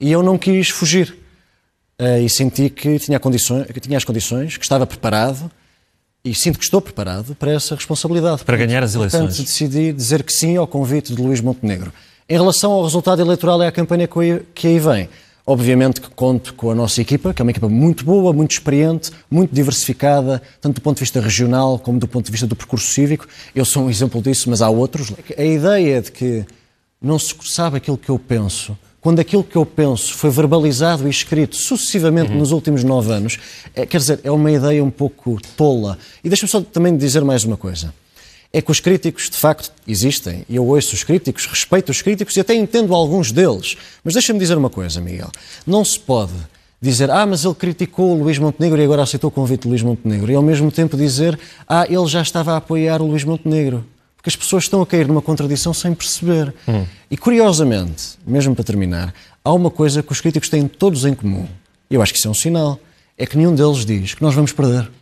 e eu não quis fugir. Uh, e senti que tinha, condições, que tinha as condições, que estava preparado e sinto que estou preparado para essa responsabilidade. Para ganhar as eleições. Portanto, decidi dizer que sim ao convite de Luís Montenegro. Em relação ao resultado eleitoral e é à campanha que aí vem, obviamente que conto com a nossa equipa, que é uma equipa muito boa, muito experiente, muito diversificada, tanto do ponto de vista regional como do ponto de vista do percurso cívico. Eu sou um exemplo disso, mas há outros. A ideia de que não se sabe aquilo que eu penso quando aquilo que eu penso foi verbalizado e escrito sucessivamente uhum. nos últimos nove anos, é, quer dizer, é uma ideia um pouco tola. E deixa-me só também dizer mais uma coisa. É que os críticos, de facto, existem, e eu ouço os críticos, respeito os críticos e até entendo alguns deles. Mas deixa-me dizer uma coisa, Miguel. Não se pode dizer, ah, mas ele criticou o Luís Montenegro e agora aceitou o convite de Luís Montenegro, e ao mesmo tempo dizer, ah, ele já estava a apoiar o Luís Montenegro que as pessoas estão a cair numa contradição sem perceber. Hum. E curiosamente, mesmo para terminar, há uma coisa que os críticos têm todos em comum. Eu acho que isso é um sinal. É que nenhum deles diz que nós vamos perder.